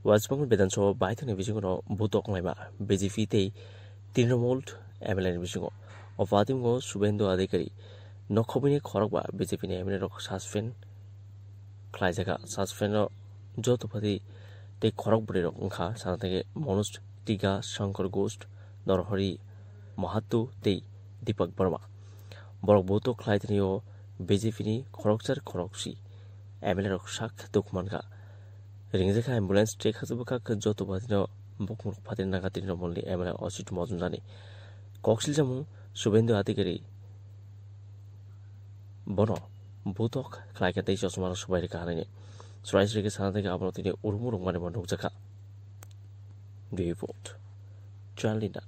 বিধানসভা ꯋꯦꯁ ꯕꯦꯡꯒꯜ ꯁꯣ ꯕꯥꯏꯊꯅ ꯕꯤꯖꯤꯡꯒꯣ ꯕꯨꯇꯣꯛꯂꯥꯏꯕ ꯕꯤꯖꯤꯄꯤꯇꯩ ᱛৃণমূল এমএলএ বিজুঙ্গ অপাতিম শুভেন্দু আধিকারী নখবিনে খরক বা বিজেপি নে এমএলএ রক সাসপেন খাই জায়গা সাসপেন যতপাতি তে খরক বুড়ি রক খা থেকে মনোজ টিগা শঙ্কর গোষ্ঠ নরহরি মাহাতু তেই দীপক বর্মা বরক বৌত খ্লাইতনীয় বিজেপি খরকচার খরকসি এমএলএ রক সাক দুকমানগা रिङजेखा एम्बुलेन्स ट्रेक हाजोबोखा जत बादिनो बकमुर फातिर नागा तृणमूलनि एमएलए असित मजुमदानि कक्सिल जामुं শুভেন্দু আধিকারী বন ভূতক খাইকাতেই চশমার সবাই রেখা হারায়নি সরাইশ্রীকে সানা থেকে আবারও তিনি উর্মু রঙ্গানি বন্ধক জাখা রিপোর্ট চার্লিনা